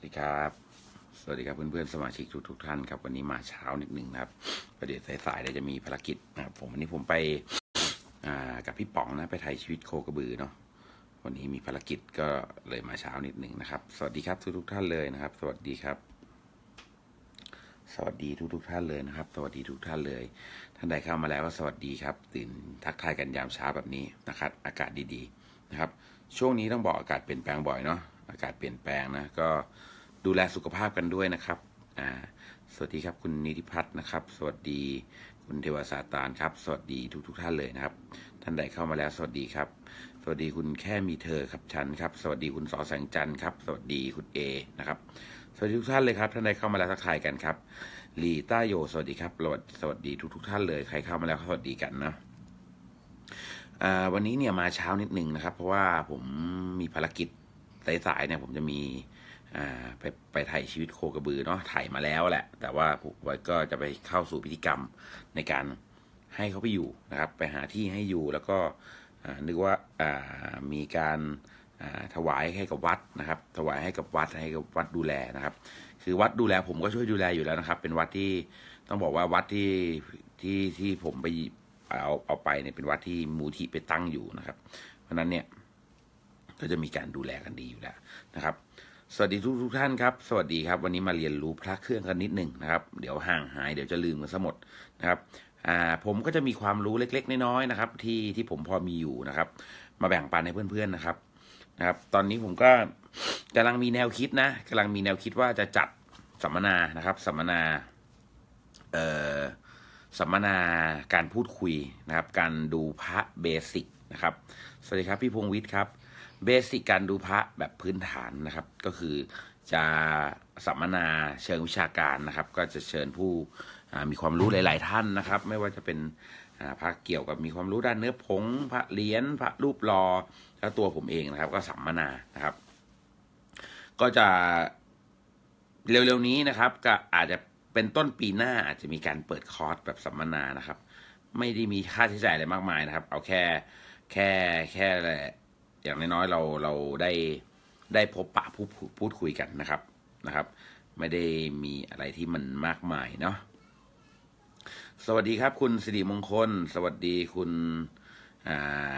สวัสดีครับ สวัสดีครับเพื่อนๆสมาชิกทุกทุกท่านครับวันนี้มาเช้านิดหนึ่งนะครับ ประเดี๋ยวสายๆเยวจะมีภารกิจนะครับ ผมวันนี้ผมไปกับพี่ป๋องนะไปไทยชีวิตโคกระบือเนาะวันนี้มีภารกิจก็เลยมาเช้านิดหนึ่งนะครับสวัสดีครับทุกทุกท่านเลยนะครับ สวัสดีครับ สวัสดีทุกทุกท่านเลยนะครับ สวัสดีทุกท่านเลย ท่านใดเข้ามาแล้วก็สวัสดีครับ ตื่นทักทายกันยามเช้าแบบนี้นะครับ อากาศดีๆนะครับ ช่วงนี้ต้องบอกอากาศเปลี่ยนแปลงบ่อยเนาะอากาศเปลี่ยนแปลงนะก็ดูแลสุขภาพกันด้วยนะครับอ่าสวัสดีครับคุณนิติพัฒน์นะครับ สวัสดีคุณเทวสาตานครับ สวัสดีทุกทุกท่านเลยนะครับ ท่านใดเข้ามาแล้วสวัสดีครับ สวัสดีคุณแค่มีเธอครับชันครับ สวัสดีคุณสอแสงจันทร์ครับ สวัสดีคุณเอนะครับ สวัสดีทุกท่านเลยครับ ท่านใดเข้ามาแล้วทักทายกันครับ ลีต้าโยสวัสดีครับสวัสดีทุกทุกท่านเลยใครเข้ามาแล้วสวัสดีกันนะวันนี้เนี่ยมาเช้านิดหนึ่งนะครับเพราะว่าผมมีภารกิจสายๆเนี่ยผมจะมีไปไปถ่ายชีวิตโคกระบือเนาะถ่ายมาแล้วแหละ แต่ว่าผูกไว้ก็จะไปเข้าสู่พิธีกรรมในการให้เขาไปอยู่นะครับไปหาที่ให้อยู่แล้วก็นึกว่ามีการถวายให้กับวัดนะครับ ถวายให้กับวัดให้กับวัดดูแลนะครับ คือวัดดูแลผมก็ช่วยดูแลอยู่แล้วนะครับ เป็นวัดที่ต้องบอกว่าวัดที่ที่ที่ผมไปเอาเอาไปเนี่ยเป็นวัดที่มูที่ไปตั้งอยู่นะครับ เพราะนั้นเนี่ย ก็จะมีการดูแลกันดีอยู่แล้วนะครับสวัสดีทุกทุกท่านครับสวัสดีครับ วันนี้มาเรียนรู้พระเครื่องกันนิดหนึ่งนะครับ เดี๋ยวห่างหายเดี๋ยวจะลืมกันซะหมดนะครับอ่าผมก็จะมีความรู้เล็กๆน้อยๆนะครับ ที่ที่ผมพอมีอยู่นะครับ มาแบ่งปันให้เพื่อน ๆนะครับนะครับ ตอนนี้ผมก็กำลังมีแนวคิดนะ กำลังมีแนวคิดว่าจะจัดสัมมนานะครับ สัมมนาเอ่อสัมมนาการพูดคุยนะครับ การดูพระเบสิกนะครับ สวัสดีครับพี่พงวิทย์ครับเบสิกการดูพระแบบพื้นฐานนะครับ ก็คือจะสัมมนาเชิงวิชาการนะครับ ก็จะเชิญผู้มีความรู้หลาย ๆ ท่านนะครับ ไม่ว่าจะเป็นพระเกี่ยวกับมีความรู้ด้านเนื้อผง พระเลี้ยนพระรูปรอ แล้วตัวผมเองนะครับ ก็สัมมนานะครับ ก็จะเร็ว ๆ นี้นะครับ ก็อาจจะเป็นต้นปีหน้า อาจจะมีการเปิดคอร์สแบบสัมมนานะครับ ไม่ได้มีค่าใช้จ่ายอะไรมากมายนะครับ เอาแค่แค่แค่ะอย่างน้อยๆเราเราได้ได้พบปะพูดพูดคุยกันนะครับนะครับ ไม่ได้มีอะไรที่มันมากมายเนาะสวัสดีครับคุณสิริมงคล สวัสดีคุณ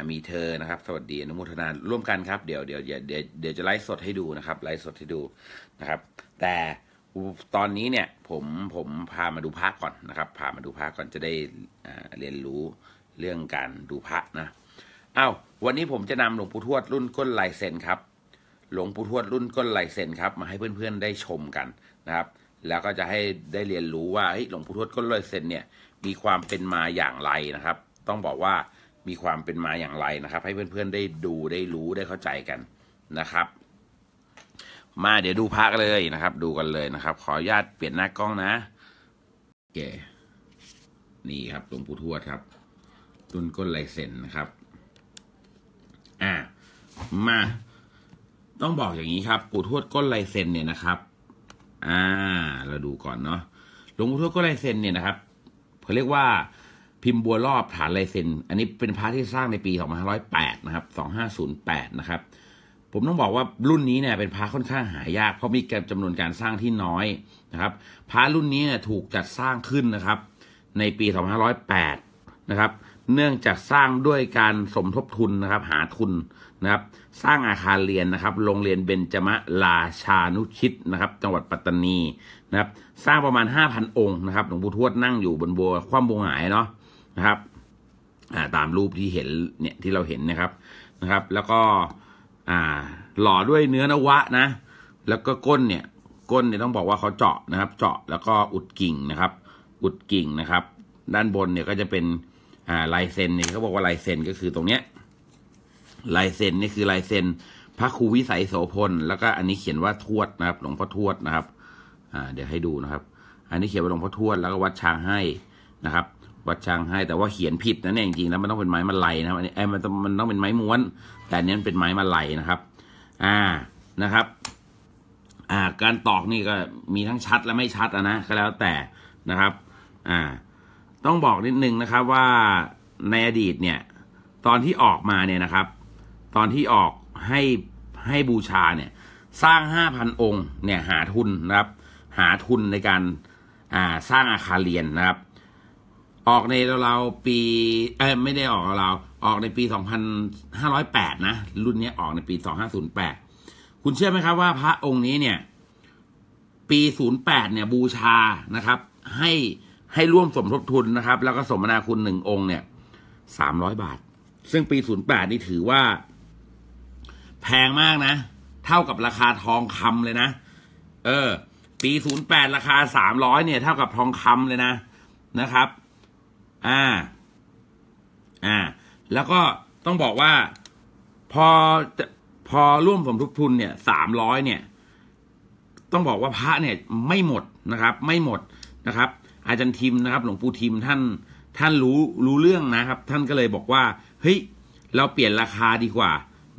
มีเธอนะครับ สวัสดีอนุโมทนาร่วมกันครับ เดี๋ยวเดี๋ยวเดี๋ยวเดี๋ยวจะไลฟ์สดให้ดูนะครับไลฟ์สดให้ดูนะครับ แต่ตอนนี้เนี่ยผมผมพามาดูพระก่อนนะครับพามาดูพระก่อนจะได้เรียนรู้เรื่องการดูพระนะอ้าวันนี้ผมจะนำหลวงปู่ทวดรุ่นก้นลายเซ็น ครับ หลวงปู่ทวดรุ่นก้นลายเซ็นครับ มาให้เพื่อนๆได้ชมกันนะครับ แล้วก็จะให้ได้เรียนรู้ว่าหลวงปู่ทวดก้นลายเซ็นเนี่ย มีความเป็นมาอย่างไรนะครับ ต้องบอกว่ามีความเป็นมาอย่างไรนะครับ ให้เพื่อนๆได้ดูได้รู้ได้เข้าใจกันนะครับ มาเดี๋ยวดูพระกันเลยนะครับ ดูกันเลยนะครับ ขออนุญาตเปลี่ยนหน้ากล้องนะโอเคนี่ครับหลวงปู่ทวดครับ รุ่นก้นลายเซ็นนะครับอ่ามาต้องบอกอย่างนี้ครับ ปู่ทวดก้นลายเซ็นเนี่ยนะครับ อ่า เราดูก่อนเนาะหลวงปู่ทวดก้นลายเซ็นเนี่ยนะครับเขาเรียกว่าพิมพ์บัวรอบฐานลายเซ็น อันนี้เป็นพระที่สร้างในปี2508นะครับ2508นะครับ ผมต้องบอกว่ารุ่นนี้เนี่ยเป็นพระค่อนข้างหายากเพราะมีจำนวนการสร้างที่น้อยนะครับพระรุ่นนี้เนี่ย ถูกจัดสร้างขึ้นนะครับ ในปี2508นะครับเนื่องจากสร้างด้วยการสมทบทุนนะครับ หาทุนนะครับ สร้างอาคารเรียนนะครับ โรงเรียนเบญจมะลาชานุชิตนะครับ จังหวัดปัตตานีนะครับ สร้างประมาณห้าพันองค์นะครับหลวงปู่ทวดนั่งอยู่บนบัวคว่ำบงหายเนาะนะครับตามรูปที่เห็นเนี่ยที่เราเห็นนะครับนะครับ แล้วก็หล่อด้วยเนื้อนวะนะ แล้วก็ก้นเนี่ยก้นเนี่ยต้องบอกว่าเขาเจาะนะครับ เจาะแล้วก็อุดกิ่งนะครับ อุดกิ่งนะครับ ด้านบนเนี่ยก็จะเป็นลายเซ็นนี่ยเขาบอกว่าลายเซ็นก็คือตรงเนี้ยลายเซ็นนี่คือลายเซ็นพระครูวิสัยโสพลแล้วก็อันนี้เขียนว่าทวดนะครับหลวงพ่อทวดนะครับ อ่า เดี๋ยวให้ดูนะครับ อันนี้เขียนว่าหลวงพ่อทวด แล้วก็วัดช้างให้นะครับ วัดช้างให้ แต่ว่าเขียนผิดนะเนี่ยจริงๆแล้วมันต้องเป็นไม้มาลายนะครับอันนี้ไอ้มันมันต้องเป็นไม้ม้วนแต่เนี้ยเป็นไม้มาลายนะครับ อ่านะครับ อ่า การตอกนี่ก็มีทั้งชัดและไม่ชัดนะก็แล้วแต่นะครับ อ่าต้องบอกนิดนึงนะครับว่าในอดีตเนี่ยตอนที่ออกมาเนี่ยนะครับ ตอนที่ออกให้ให้บูชาเนี่ยสร้างห้าพันองค์ เนี่ยหาทุนนะครับ หาทุนในการอ่าสร้างอาคารเรียนนะครับ ออกในเราปีเออไม่ได้ออกเราออกในปีสองพันห้้ารอยแปดนะรุ่นนี้ออกในปีสองนห้า์แปดคุณเชื่อไหมครับว่าพระองค์นี้เนี่ยปีศูนย์แปดเนี่ยบูชานะครับให้ให้ร่วมสมทบทุนนะครับ แล้วก็สมนาคุณหนึ่งองค์เนี่ยสามร้อยบาท ซึ่งปีศูนย์แปดนี่ถือว่าแพงมากนะเท่ากับราคาทองคำเลยนะเออ ปีศูนย์แปดราคาสามร้อยเนี่ย เท่ากับทองคำเลยนะนะครับ อ่า อ่า แล้วก็ต้องบอกว่าพอ พอร่วมสมทบทุน เนี่ยสามร้อยเนี่ย ต้องบอกว่าพระเนี่ย ไม่หมดนะครับ ไม่หมดนะครับอาจารย์ทิมนะครับหลวงปู่ทิมท่านท่านรู้รู้เรื่องนะครับ ท่านก็เลยบอกว่าเฮ้ยเราเปลี่ยนราคาดีกว่า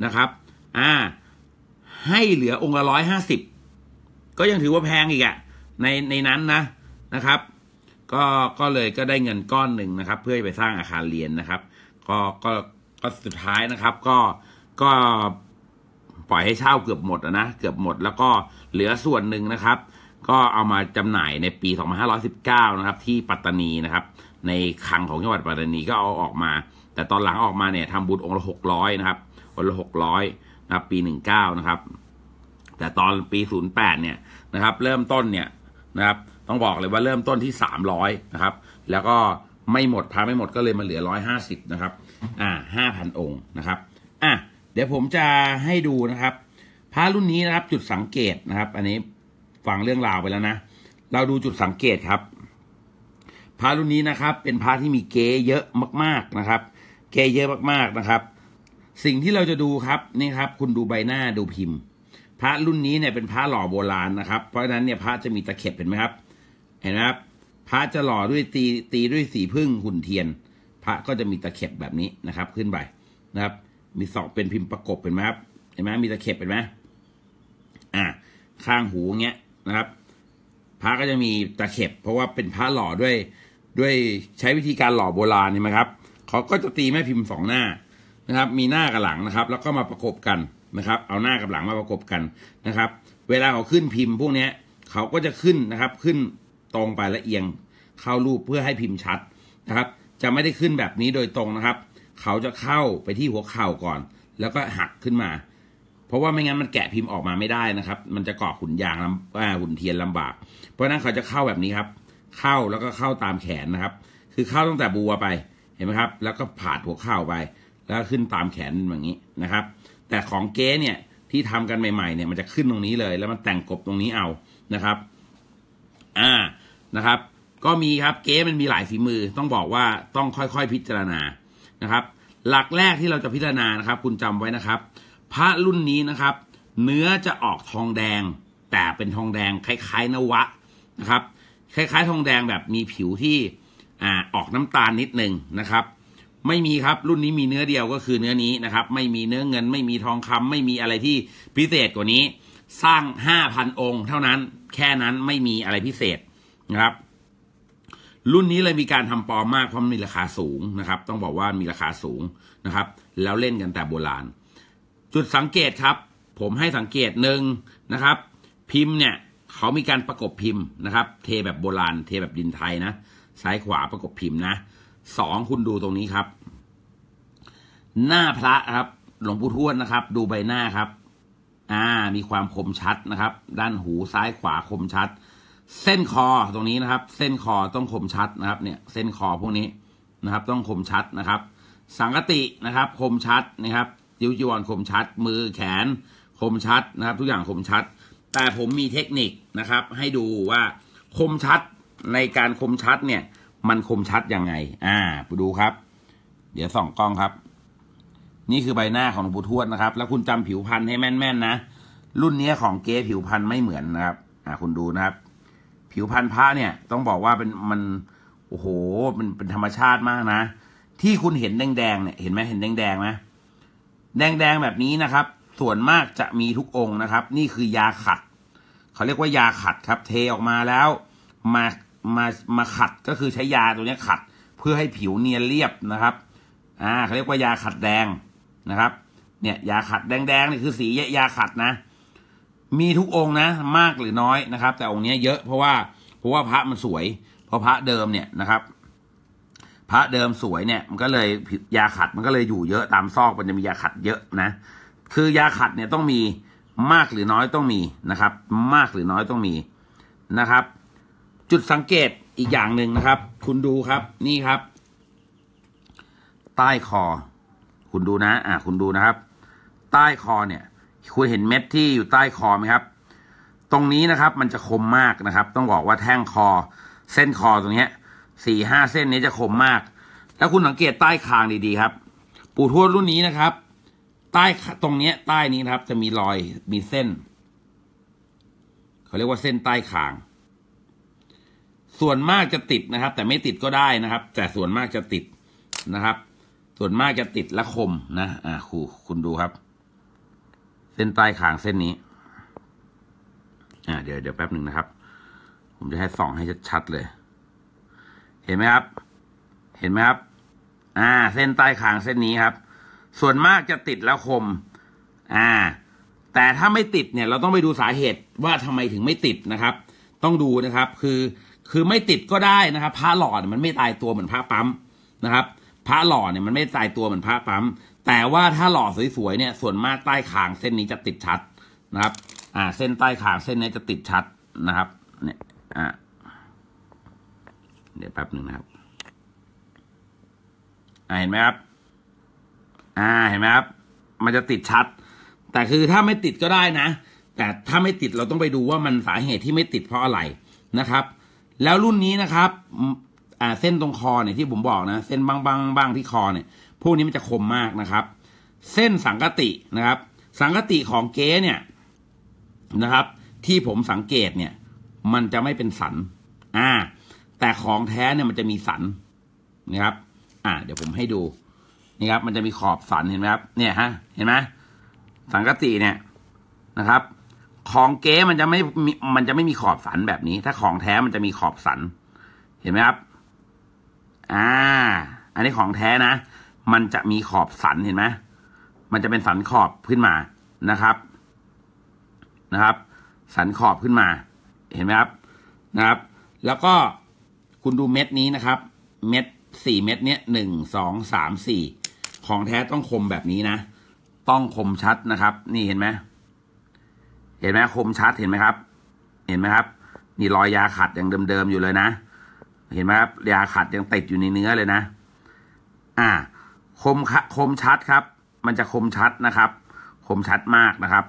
นะครับ อ่า ให้เหลือองค์ละร้อยห้าสิบก็ยังถือว่าแพงอีกอะในในนั้นนะนะครับ ก็ก็เลยก็ได้เงินก้อนหนึ่งนะครับ เพื่อไปสร้างอาคารเรียนนะครับ ก็ก็ก็สุดท้ายนะครับ ก็ก็ปล่อยให้เช่าเกือบหมดนะเกือบหมดแล้วก็เหลือส่วนหนึ่งนะครับก็เอามาจำหน่ายในปี2519นะครับ ที่ปัตตานีนะครับ ในคังของจังหวัดปัตตานีก็เอาออกมา แต่ตอนหลังออกมาเนี่ยทำบุญองค์ละ600นะครับองค์ละ600นะครับปี 19นะครับ แต่ตอนปี 08เนี่ยนะครับ เริ่มต้นเนี่ยนะครับ ต้องบอกเลยว่าเริ่มต้นที่ 300นะครับ แล้วก็ไม่หมดพาไม่หมดก็เลยมาเหลือ 150 นะครับ อ่า5,000 องค์นะครับ อ่ะเดี๋ยวผมจะให้ดูนะครับพระรุ่นนี้นะครับจุดสังเกตนะครับ อันนี้ฟังเรื่องราวไปแล้วนะ เราดูจุดสังเกตครับ พระรุ่นนี้นะครับ เป็นพระที่มีเกเยอะมาก ๆนะครับ เกเยอะมากๆนะครับ สิ่งที่เราจะดูครับนี่ครับ คุณดูใบหน้าดูพิมพ์พระรุ่นนี้เนี่ยเป็นพระหล่อโบราณนะครับ เพราะฉะนั้นเนี่ยพระจะมีตะเข็บเห็นไหมครับ เห็นไหมครับพระจะหล่อด้วยตีตีด้วยสีพึ่งหุ่นเทียนพระก็จะมีตะเข็บแบบนี้นะครับ ขึ้นไปนะครับ มีสองเป็นพิมพ์ประกบเห็นไหมครับ เห็นไหมมีตะเข็บเห็นไหมอ่าข้างหูเงี้ยนะครับพระก็จะมีตะเข็บเพราะว่าเป็นพระหล่อด้วยด้วยใช้วิธีการหล่อโบราณนี่ไหมครับ เขาก็จะตีแม่พิมพ์สองหน้านะครับ มีหน้ากับหลังนะครับ แล้วก็มาประกบกันนะครับ เอาหน้ากับหลังมาประกบกันนะครับ เวลาเขาขึ้นพิมพ์พวกนี้เขาก็จะขึ้นนะครับขึ้นตรงไปละเอียง เข้ารูปเพื่อให้พิมพ์ชัดนะครับ จะไม่ได้ขึ้นแบบนี้โดยตรงนะครับ เขาจะเข้าไปที่หัวเข่าก่อน แล้วก็หักขึ้นมาราะว่าไม่งั้นมันแกะพิมพ์ออกมาไม่ได้นะครับ มันจะเกาะขุนยางลำขุนเทียนลำบาก เพราะนั้นเขาจะเข้าแบบนี้ครับ เข้าแล้วก็เข้าตามแขนนะครับ คือเข้าตั้งแต่บัวไป เห็นไหมครับ แล้วก็ผาดหัวเข้าไป แล้วขึ้นตามแขนอย่างนี้นะครับ แต่ของเก๊เนี่ยที่ทำกันใหม่ๆเนี่ยมันจะขึ้นตรงนี้เลย แล้วมันแต่งกบตรงนี้เอา นะครับ อ่า นะครับ ก็มีครับ เก๊มันมีหลายฝีมือ ต้องบอกว่าต้องค่อยๆพิจารณา นะครับ หลักแรกที่เราจะพิจารณานะครับ คุณจำไว้นะครับพระรุ่นนี้นะครับ เนื้อจะออกทองแดง แต่เป็นทองแดง คล้ายๆนวะนะครับ คล้ายๆทองแดงแบบมีผิวที่อ่าออกน้ำตาลนิดหนึ่งนะครับ ไม่มีครับรุ่นนี้มีเนื้อเดียวก็คือเนื้อนี้นะครับ ไม่มีเนื้อเงิน ไม่มีทองคำ ไม่มีอะไรที่พิเศษกว่านี้ สร้างห้าพันองค์ เท่านั้นแค่นั้นไม่มีอะไรพิเศษนะครับ รุ่นนี้เลยมีการทำปอมากเพราะมีราคาสูงนะครับ ต้องบอกว่ามีราคาสูงนะครับ แล้วเล่นกันแต่โบราณจุดสังเกตครับผมให้สังเกตหนึ่งนะครับ พิมพ์เนี่ย เขามีการประกบพิมพ์นะครับ เทแบบโบราณ เทแบบดินไทยนะซ้ายขวาประกบพิมพ์นะสองคุณดูตรงนี้ครับ หน้าพระครับหลวงปู่ทวดนะครับ ดูใบหน้าครับ อ่า มีความคมชัดนะครับ ด้านหูซ้ายขวาคมชัด เส้นคอตรงนี้นะครับ เส้นคอต้องคมชัดนะครับ เนี่ย เส้นคอพวกนี้นะครับ ต้องคมชัดนะครับ สังกตินะครับ คมชัดนะครับิ้วจีวรคมชัด มือแขน คมชัดนะครับทุกอย่างคมชัด แต่ผมมีเทคนิคนะครับ ให้ดูว่าคมชัดในการคมชัด เนี่ย มันคมชัดยังไง อ่าไปดูครับ เดี๋ยวส่องกล้องครับ นี่คือใบหน้าของหลวงปู่ทวดนะครับ แล้วคุณจำผิวพันธุ์ให้แม่น ๆนะรุ่นนี้ของเก๋ผิวพันธุ์ไม่เหมือนนะครับ อ่าคุณดูนะครับ ผิวพันธุ์ผ้าเนี่ย ต้องบอกว่าเป็นมันโอ้โหมันเป็นธรรมชาติมากนะที่คุณเห็นแดงๆเนี่ยเห็นไหมเห็นแดงๆไหมแดงๆ แบบนี้นะครับ ส่วนมากจะมีทุกองค์นะครับ นี่คือยาขัด เขาเรียกว่ายาขัดครับ เทออกมาแล้ว มามามาขัดก็คือใช้ยาตัวนี้ขัด เพื่อให้ผิวเนียนเรียบนะครับ อ่า เขาเรียกว่ายาขัดแดงนะครับ เนี่ยยาขัดแดงๆนี่คือสียาขัดนะ มีทุกองนะ มากหรือน้อยนะครับ แต่องค์นี้เยอะเพราะว่าเพราะว่าพระมันสวย เพราะพระเดิมเนี่ยนะครับพระเดิมสวยเนี่ยมันก็เลยยาขัดมันก็เลยอยู่เยอะตามซอกมันจะมียาขัดเยอะนะ คือยาขัดเนี่ยต้องมีมากหรือน้อยต้องมีนะครับ มากหรือน้อยต้องมีนะครับ จุดสังเกตอีกอย่างหนึ่งนะครับคุณดูครับนี่ครับ ใต้คอ คุณดูนะ อ่าคุณดูนะครับ ใต้คอเนี่ยคุณเห็นเม็ดที่อยู่ใต้คอไหมครับตรงนี้นะครับ มันจะคมมากนะครับ ต้องบอกว่าแท่งคอ เส้นคอตรงนี้ยสี่ห้าเส้นนี้จะคมมากถ้าคุณสังเกตใต้คางดีๆครับ ปูทวดรุ่นนี้นะครับ ใต้ตรงเนี้ยใต้นี้นะครับ จะมีรอยมีเส้น เขาเรียกว่าเส้นใต้คาง ส่วนมากจะติดนะครับ แต่ไม่ติดก็ได้นะครับ แต่ส่วนมากจะติดนะครับ ส่วนมากจะติดและคมนะอ่าครูคุณดูครับ เส้นใต้คางเส้นนี้ อ่า เดี๋ยวเดี๋ยวแป๊บหนึ่งนะครับ ผมจะให้ส่องให้ชัดๆเลยเห็นไหมครับ เห็นไหมครับ อ่า เส้นใต้คางเส้นนี้ครับ ส่วนมากจะติดแล้วคม อ่า แต่ถ้าไม่ติดเนี่ยเราต้องไปดูสาเหตุว่าทำไมถึงไม่ติดนะครับ ต้องดูนะครับ คือ คือไม่ติดก็ได้นะครับ ผ้าหล่อเนี่ยมันไม่ตายตัวเหมือนผ้าปั๊มนะครับ ผ้าหล่อเนี่ยมันไม่ตายตัวเหมือนผ้าปั๊ม แต่ว่าถ้าหล่อสวยๆ เนี่ย ส่วนมากใต้คางเส้นนี้จะติดชัดนะครับ อ่า เส้นใต้คางเส้นนี้จะติดชัดนะครับ เนี่ย อ่าเดี๋ยวแป๊บหนึ่งนะครับอ่าเห็นไหมครับ อ่าเห็นไหมครับ มันจะติดชัด แต่คือถ้าไม่ติดก็ได้นะ แต่ถ้าไม่ติดเราต้องไปดูว่ามันสาเหตุที่ไม่ติดเพราะอะไรนะครับ แล้วรุ่นนี้นะครับ อ่า เส้นตรงคอเนี่ยที่ผมบอกนะ เส้นบางๆบ้างที่คอเนี่ย พวกนี้มันจะคมมากนะครับ เส้นสังกตินะครับ สังกติของเก๊เนี่ยนะครับ ที่ผมสังเกตเนี่ย มันจะไม่เป็นสัน อ่าแต่ของแท้เนี่ยมันจะมีสันนะครับ อ่าเดี๋ยวผมให้ดูนี่ครับ มันจะมีขอบสันเห็นไหมครับ เนี่ยฮะ เห็นไหมสังกติเนี่ยนะครับ ของเก๋มันจะไม่มันจะไม่มีขอบสันแบบนี้ ถ้าของแท้มันจะมีขอบสัน เห็นไหมครับ อ่า อันนี้ของแท้นะ มันจะมีขอบสันเห็นไหมมันจะเป็นสันขอบขึ้นมานะครับนะครับ สันขอบขึ้นมา เห็นไหมครับ นะครับ แล้วก็คุณดูเม็ดนี้นะครับ เม็ดสี่เม็ดเนี้ยหนึ่งสองสามสี่ของแท้ต้องคมแบบนี้นะต้องคมชัดนะครับ นี่เห็นไหมเห็นไหมคมชัดเห็นไหมครับ เห็นไหมครับนี่รอยยาขัดอย่างเดิมๆอยู่เลยนะเห็นไหมครับยาขัดยังติดอยู่ในเนื้อเลยนะอ่า คมคมชัดครับ มันจะคมชัดนะครับ คมชัดมากนะครับ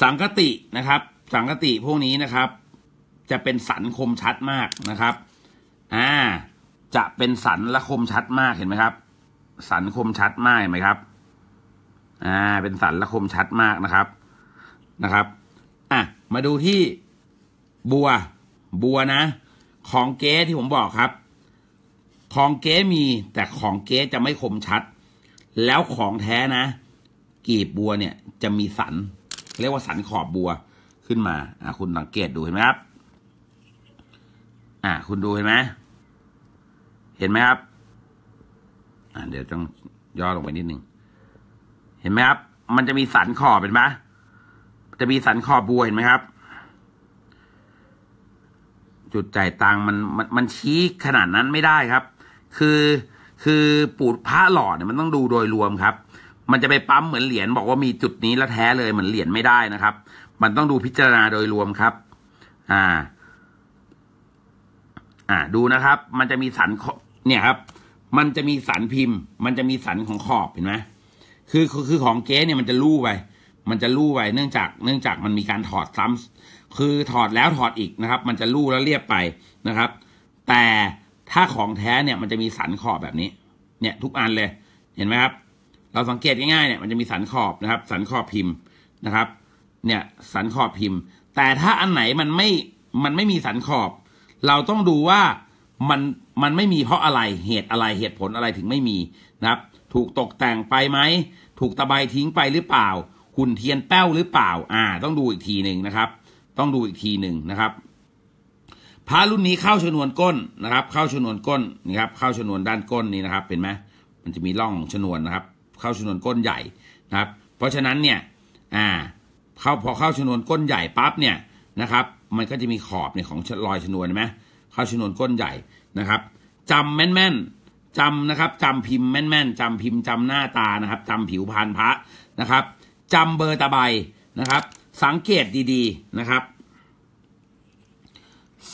สังกตินะครับ สังกติพวกนี้นะครับจะเป็นสันคมชัดมากนะครับ อ่า จะเป็นสันและคมชัดมากเห็นไหมครับ สันคมชัดมากเห็นไหมครับ อ่า เป็นสันและคมชัดมากนะครับ นะครับ อ่ะ มาดูที่บัว บัวนะ ของเก๊ที่ผมบอกครับ ของเก๊มีแต่ของเก๊จะไม่คมชัด แล้วของแท้นะ กีบบัวเนี่ยจะมีสันเรียกว่าสันขอบบัวขึ้นมา อ่ะคุณสังเกตดูเห็นไหมครับอ่า คุณดูเห็นไหมเห็นไหมครับ อ่าเดี๋ยวต้องย่อลงไปนิดหนึ่งเห็นไหมครับ มันจะมีสันขอบเห็นไหมจะมีสันขอบบัวเห็นไหมครับ จุดจ่ายตังมันมันมันชี้ขนาดนั้นไม่ได้ครับ คือคือปูดพระหล่อเนี่ยมันต้องดูโดยรวมครับ มันจะไปปั๊มเหมือนเหรียญบอกว่ามีจุดนี้แล้วแท้เลยเหมือนเหรียญไม่ได้นะครับ มันต้องดูพิจารณาโดยรวมครับ อ่าอ่าดูนะครับ มันจะมีสันเนี่ยครับ มันจะมีสันพิมพ์ มันจะมีสันของขอบเห็นไหมคือคือของเก๊เนี่ยมันจะลู่ไปมันจะลู่ไปเนื่องจาก เนื่องจากมันมีการถอดซ้ำคือถอดแล้วถอดอีกนะครับ มันจะลู่แล้วเรียบไปนะครับ แต่ถ้าของแท้เนี่ยมันจะมีสันขอบแบบนี้ เนี่ยทุกอันเลย เห็นไหมครับเราสังเกตง่ายๆเนี่ยมันจะมีสันขอบนะครับ สันขอบพิมพ์นะครับ เนี่ยสันขอบพิมพ์ แต่ถ้าอันไหนมันไม่มันไม่มีสันขอบเราต้องดูว่ามันมันไม่มีเพราะอะไรเหตุอะไรเหตุผลอะไรถึงไม่มีนะครับ ถูกตกแต่งไปไหม ถูกตะไบทิ้งไปหรือเปล่าหุ่นเทียนแป้วหรือเปล่า อ่า ต้องดูอีกทีหนึ่งนะครับ ต้องดูอีกทีหนึ่งนะครับพระรุ่นนี้เข้าชนวนก้นนะครับ เข้าชนวนก้นนี่ครับ เข้าชนวนด้านก้นนี่นะครับเห็นไหมมันจะมีร่ององชนวนนะครับ เข้าชนวนก้นใหญ่นะครับ เพราะฉะนั้นเนี่ย อ่าเข้าพอเข้าชนวนก้นใหญ่ปั๊บเนี่ยนะครับ มันก็จะมีขอบเนี่ยของรอยชนวนไหมเข้าชนวนก้นใหญ่นะครับ จำแม่นๆจำนะครับ จำพิมพ์แม่นๆจำพิมพ์จำหน้าตานะครับ จำผิวพธุ์พระนะครับ จำเบอร์ตะไบนะครับ สังเกตดี ๆนะครับ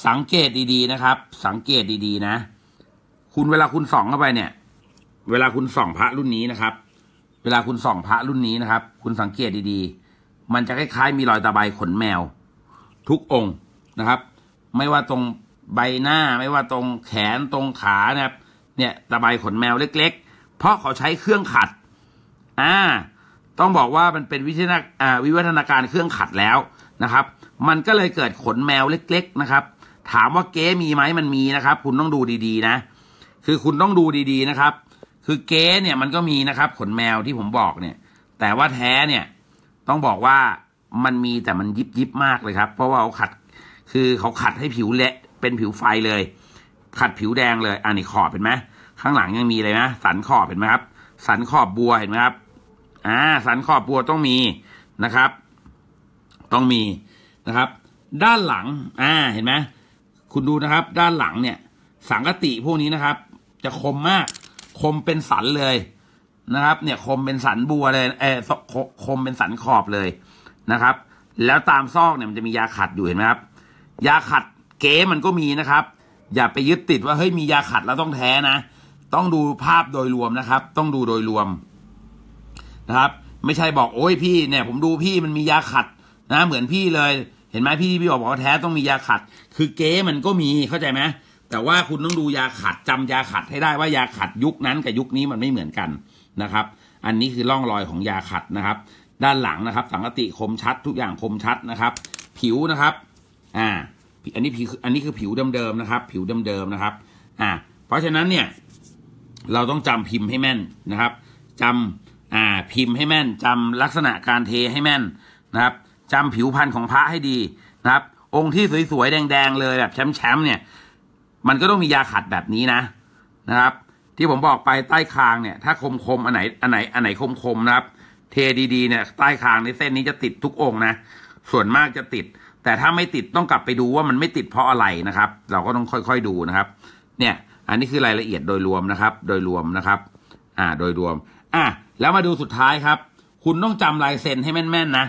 สังเกตดีๆนะครับ สังเกตดีๆนะ คุณเวลาคุณส่องเข้าไปเนี่ย เวลาคุณส่องพระรุ่นนี้นะครับ เวลาคุณส่องพระรุ่นนี้นะครับ คุณสังเกตดีๆ มันจะคล้ายๆ มีรอยตะไบขนแมวทุกองค์นะครับ ไม่ว่าตรงใบหน้า ไม่ว่าตรงแขนตรงขานะครับ เนี่ยตะไบขนแมวเล็ก ๆ เพราะเขาใช้เครื่องขัดอ่าต้องบอกว่ามันเป็นวิทยาอ่าวิวัฒนาการเครื่องขัดแล้วนะครับ มันก็เลยเกิดขนแมวเล็ก ๆนะครับ ถามว่าเก๊มีไหมมันมีนะครับ คุณต้องดูดีๆนะ คือคุณต้องดูดีๆนะครับ คือเก๊เนี่ยมันก็มีนะครับ ขนแมวที่ผมบอกเนี่ย แต่ว่าแท้เนี่ย ต้องบอกว่ามันมีแต่มันยิบยิบมากเลยครับ เพราะว่าเขาขัด คือเขาขัดให้ผิวเละ เป็นผิวไฟเลย ขัดผิวแดงเลย อันนี้ขอบเห็นไหมข้างหลังยังมีเลยนะสันขอบเห็นไหมครับ สันขอบบัวเห็นไหมครับ อ่า สันขอบบัวต้องมีนะครับ ต้องมีนะครับ ด้านหลัง อ่า เห็นไหม คุณดูนะครับ ด้านหลังเนี่ย สังกติพวกนี้นะครับ จะคมมาก คมเป็นสันเลยนะครับ เนี่ย คมเป็นสันบัวเลย เออคมเป็นสันขอบเลยนะครับ แล้วตามซอกเนี่ยมันจะมียาขัดอยู่เห็นไหมครับ ยาขัดเก๋มันก็มีนะครับ อย่าไปยึดติดว่าเฮ้ยมียาขัดแล้วต้องแท้นะ ต้องดูภาพโดยรวมนะครับ ต้องดูโดยรวมนะครับ ไม่ใช่บอกโอ้ยพี่เนี่ยผมดูพี่มันมียาขัดนะเหมือนพี่เลย เห็นไหมพี่ที่พี่บอกว่าแท้ต้องมียาขัด คือเก๋มันก็มีเข้าใจไหมแต่ว่าคุณต้องดูยาขัดจำยาขัด ให้ได้ว่ายาขัดยุคนั้นกับยุคนี้มันไม่เหมือนกันนะครับ อันนี้คือร่องรอยของยาขัดนะครับด้านหลังนะครับสังกติคมชัดทุกอย่างคมชัดนะครับ ผิวนะครับ อ่า อันนี้ผิวอันนี้คือผิวเดิมๆนะครับ ผิวเดิมๆนะครับ อ่าเพราะฉะนั้นเนี่ย เราต้องจำพิมพ์ให้แม่นนะครับจำอ่าพิมพ์ให้แม่น จำลักษณะการเทให้แม่นนะครับ จำผิวพันธุ์ของพระให้ดีนะครับ องค์ที่สวยๆแดงๆเลยแบบแชมป์ๆเนี่ย มันก็ต้องมียาขัดแบบนี้นะนะครับ ที่ผมบอกไปใต้คางเนี่ยถ้าคมๆอันไหนอันไหนอันไหนคมๆนะครับเทดีๆเนี่ยใต้คางในเส้นนี้จะติดทุกองนะส่วนมากจะติด แต่ถ้าไม่ติดต้องกลับไปดูว่ามันไม่ติดเพราะอะไรนะครับ เราก็ต้องค่อยๆดูนะครับ เนี่ย อันนี้คือรายละเอียดโดยรวมนะครับ โดยรวมนะครับ อ่า โดยรวม อ่ะแล้วมาดูสุดท้ายครับ คุณต้องจำลายเซ็นให้แม่นๆนะ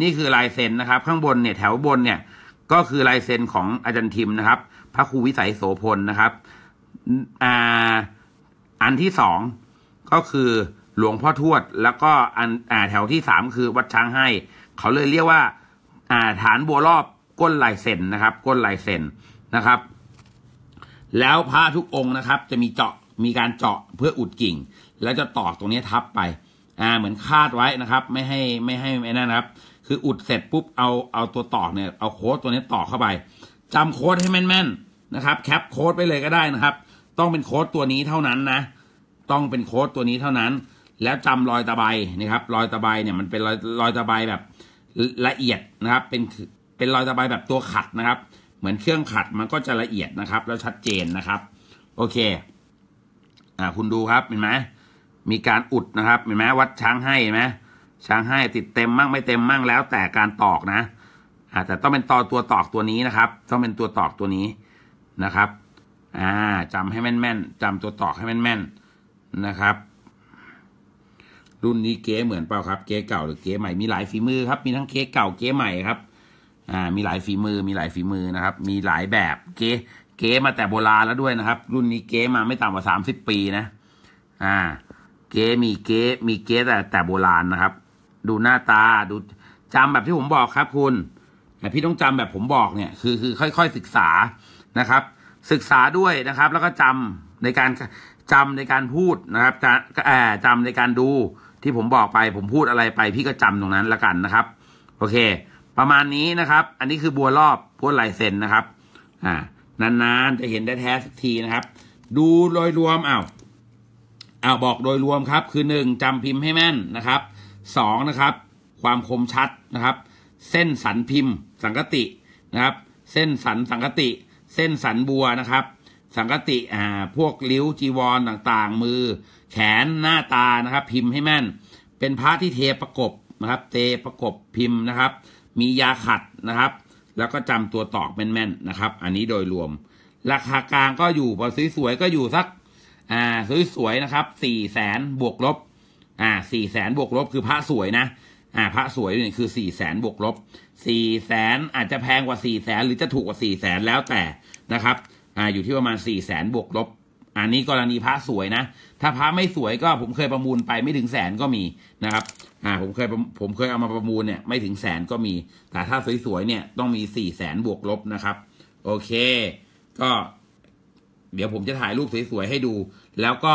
นี่คือลายเซ็นนะครับข้างบนเนี่ย แถวบนเนี่ย ก็คือลายเซ็นของอาจารย์ทิมนะครับ พระครูวิสัยโสพลนะครับอ่าอันที่สองก็คือหลวงพ่อทวดแล้วก็อันอ่าแถวที่สามคือวัดช้างให้ เขาเลยเรียกว่า อ่าฐานบัวรอบก้นลายเซ็นนะครับ ก้นลายเซ็นนะครับ แล้วพระทุกองค์นะครับ จะมีเจาะมีการเจาะเพื่ออุดกิ่ง แล้วจะตอกตรงนี้ทับไป อ่าเหมือนคาดไว้นะครับ ไม่ให้ไม่ให้ไม่นั่นนะครับ คืออุดเสร็จปุ๊บเอาเอาตัวตอกเนี่ย เอาโค้ดตัวนี้ตอกเข้าไป จำโค้ดให้แม่น ๆ นะครับ แคปโค้ดไปเลยก็ได้นะครับ ต้องเป็นโค้ดตัวนี้เท่านั้นนะ ต้องเป็นโค้ดตัวนี้เท่านั้นแล้วจำรอยตะไบนะครับ รอยตะไบเนี่ยมันเป็นรอยรอยตะไบแบบ ละเอียดนะครับ เป็นเป็นรอยตะไบแบบตัวขัดนะครับ เหมือนเครื่องขัดมันก็จะละเอียดนะครับ แล้วชัดเจนนะครับ โอเค อ่าคุณดูครับเห็นไหมมีการอุดนะครับเห็นไหมวัดช้างให้เห็นไหมช้างให้ ติดเต็มมั่งไม่เต็มมั่งแล้วแต่การตอกนะอ่าแต่ต้องเป็นตอตัวตอกตัวนี้นะครับต้องเป็นตัวตอกตัวนี้นะครับ อ่าจำให้แม่นๆ จำตัวตอกให้แม่นๆนะครับรุ่นนี้เก๋เหมือนเปล่าครับ เก๋เก่าหรือเก๋ใหม่ มีหลายฝีมือครับ มีทั้งเก๋เก่าเก๋ใหม่ครับ อ่า มีหลายฝีมือ มีหลายฝีมือนะครับ มีหลายแบบ เก๋ เก๋มาแต่โบราณแล้วด้วยนะครับ รุ่นนี้เก๋มาไม่ต่ำกว่าสามสิบปีนะ อ่า เก๋มีเก๋ มีเก๋แต่แต่โบราณนะครับ ดูหน้าตา ดูจำแบบที่ผมบอกครับคุณ แต่พี่ต้องจำแบบผมบอกเนี่ย คือคือค่อย ๆ ศึกษานะครับ ศึกษาด้วยนะครับ แล้วก็จำในการจำในการพูดนะครับจำในการดูที่ผมบอกไป ผมพูดอะไรไปพี่ก็จำตรงนั้นละกันนะครับ โอเค ประมาณนี้นะครับ อันนี้คือบัวรอบพวดลายเซ็นนะครับอ่านานๆ จะเห็นได้แท้สักทีนะครับ ดูโดยรวมเอา้าอาบอกโดยรวมครับ คือหนึ่งจำพิมพ์ให้แม่นนะครับสองนะครับ ความคมชัดนะครับ เส้นสันพิมพ์สังกตินะครับ เส้นสันสังกติ เส้นสันบัวนะครับ สังกติอ่าพวกลิ้วจีวรต่าง ๆ มือแขนหน้าตานะครับ พิมพ์ให้แม่น เป็นพระที่เทประกบนะครับ เทประกบพิมพ์นะครับ มียาขัดนะครับ แล้วก็จำตัวตอกแม่นๆนะครับ อันนี้โดยรวมราคากลางก็อยู่พอสวยๆก็อยู่สัก อ่าสวยๆนะครับสี่แสนบวกลบ อ่าสี่แสนบวกลบคือพระสวยนะ อ่าพระสวยนี่คือสี่แสนบวกลบสี่แสนอาจจะแพงกว่าสี่แสนหรือจะถูกกว่าสี่แสนแล้วแต่นะครับอ่าอยู่ที่ประมาณสี่แสนบวกลบอันนี้กรณีพระสวยนะ ถ้าพระไม่สวยก็ผมเคยประมูลไปไม่ถึงแสนก็มีนะครับอ่าผมเคยผมเคยเอามาประมูลเนี่ย ไม่ถึงแสนก็มี แต่ถ้าสวยๆเนี่ยต้องมีสี่แสนบวกลบนะครับ โอเค ก็เดี๋ยวผมจะถ่ายรูปสวยๆ ให้ดู แล้วก็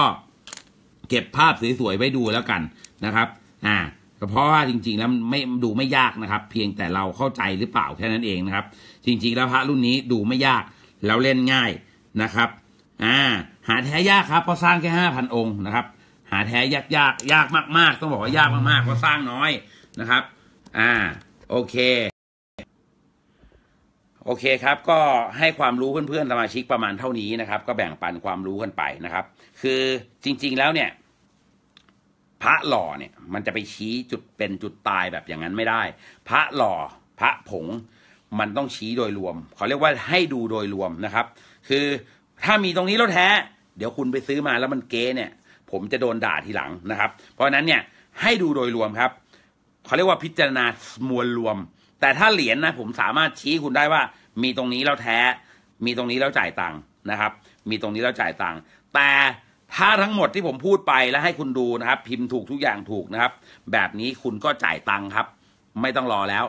เก็บภาพสวยๆไว้ดูแล้วกันนะครับ อ่าเพราะว่าจริงๆแล้วไม่ดูไม่ยากนะครับ เพียงแต่เราเข้าใจหรือเปล่าแค่นั้นเองนะครับ จริงๆแล้วพระรุ่นนี้ดูไม่ยากแล้วเล่นง่ายนะครับอ่า หาแท้ยากครับ เพราะสร้างแค่ห้าพันองค์นะครับ หาแท้ยากยากยากมากๆต้องบอกว่ายากมากๆเพราะสร้างน้อยนะครับ อ่า โอเค โอเคครับ ก็ให้ความรู้เพื่อนๆสมาชิกประมาณเท่านี้นะครับ ก็แบ่งปันความรู้กันไปนะครับ คือจริงๆแล้วเนี่ย พระหล่อเนี่ย มันจะไปชี้จุดเป็นจุดตายแบบอย่างนั้นไม่ได้ พระหล่อ พระผงมันต้องชี้โดยรวมเขาเรียกว่าให้ดูโดยรวมนะครับ คือถ้ามีตรงนี้แล้วแท้ เดี๋ยวคุณไปซื้อมาแล้วมันเก๊เนี่ย ผมจะโดนด่าทีหลังนะครับ เพราะนั้นเนี่ยให้ดูโดยรวมครับเขาเรียกว่าพิจารณามวลรวม แต่ถ้าเหรียญนนะ ผมสามารถชี้คุณได้ว่า มีตรงนี้แล้วแท้ มีตรงนี้แล้วจ่ายตังค์นะครับ มีตรงนี้แล้วจ่ายตังค์แต่ถ้าทั้งหมดที่ผมพูดไปแล้วให้คุณดูนะครับ พิมพ์ถูกทุกอย่างถูกนะครับ แบบนี้คุณก็จ่ายตังค์ครับ ไม่ต้องรอแล้ว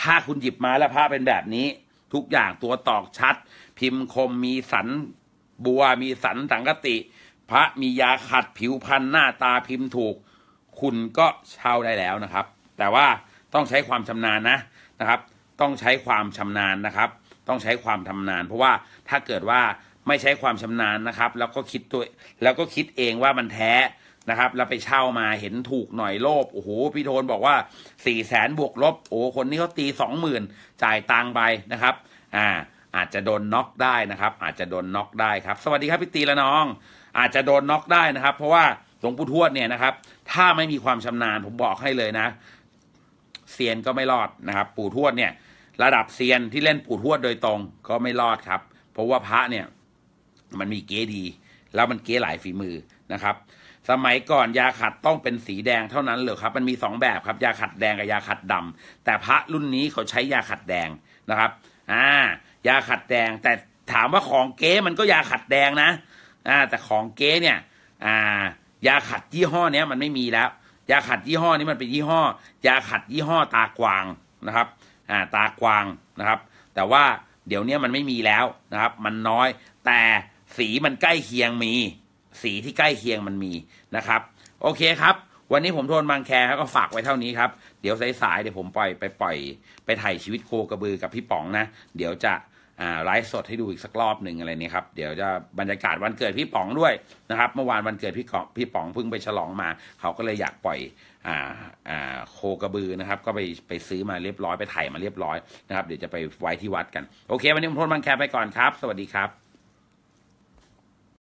ถ้าคุณหยิบมาแล้วพระเป็นแบบนี้ ทุกอย่างตัวตอกชัด พิมพ์คมมีสันบัวมีสันสังกติ พระมียาขัดผิวพันหน้าตาพิมพ์ถูกคุณก็เช่าได้แล้วนะครับ แต่ว่าต้องใช้ความชำนาญนะนะครับ ต้องใช้ความชำนาญนะครับ ต้องใช้ความทำนาน เพราะว่าถ้าเกิดว่าไม่ใช้ความชำนาญนะครับ แล้วก็คิดตัว แล้วก็คิดเองว่ามันแท้นะครับเราไปเช่ามาเห็นถูกหน่อยโลภโอ้โหพี่โทนบอกว่าสี่แสนบวกลบโอ้คนนี้เขาตีสองหมื่นจ่ายตังไปนะครับอ่าอาจจะโดนน็อกได้นะครับ อาจจะโดนน็อกได้ครับ สวัสดีครับพี่ตีละน้อง อาจจะโดนน็อกได้นะครับ เพราะว่าหลวงปู่ทวดเนี่ยนะครับ ถ้าไม่มีความชำนาญผมบอกให้เลยนะเซียนก็ไม่รอดนะครับ ปู่ทวดเนี่ย ระดับเซียนที่เล่นปู่ทวดโดยตรงก็ไม่รอดครับ เพราะว่าพระเนี่ย มันมีเก๊ดีแล้วมันเก๊หลายฝีมือนะครับ สมัยก่อนยาขัดต้องเป็นสีแดงเท่านั้นเลยครับ มันมีสองแบบครับ ยาขัดแดงกับยาขัดดำ แต่พระรุ่นนี้เขาใช้ยาขัดแดงนะครับอ่ายาขัดแดงแต่ถามว่าของเก๊มันก็ยาขัดแดงนะอ่าแต่ของเก๊เนี่ยอ่ายาขัดยี่ห้อเนี้ยมันไม่มีแล้ว ยาขัดยี่ห้อนี้มันเป็นยี่ห้อ ยาขัดยี่ห้อตากวางนะครับอ่าตากวางนะครับ แต่ว่าเดี๋ยวนี้มันไม่มีแล้วนะครับ มันน้อยแต่สีมันใกล้เคียงมี สีที่ใกล้เคียงมันมีนะครับ โอเคครับวันนี้ผมโทนบางแคครับก็ฝากไว้เท่านี้ครับเดี๋ยวสายๆเดี๋ยวผมปล่อยไปปล่อยไปถ่ายชีวิตโคกระบือกับพี่ป๋องนะ เดี๋ยวจะไลฟ์สดให้ดูอีกสักรอบหนึ่งอะไรนี้ครับเดี๋ยวจะบรรยากาศวันเกิดพี่ป๋องด้วยนะครับ เมื่อวานวันเกิดพี่องพี่ป๋องเพิ่งไปฉลองมา เขาก็เลยอยากปล่อยออโคกระบือนะครับ ก็ไปไปซื้อมาเรียบร้อยไปถ่ายมาเรียบร้อยนะครับ เดี๋ยวจะไปไว้ที่วัดกันโอเค วันนี้ผมโทนบางแคไปก่อนครับ สวัสดีครับ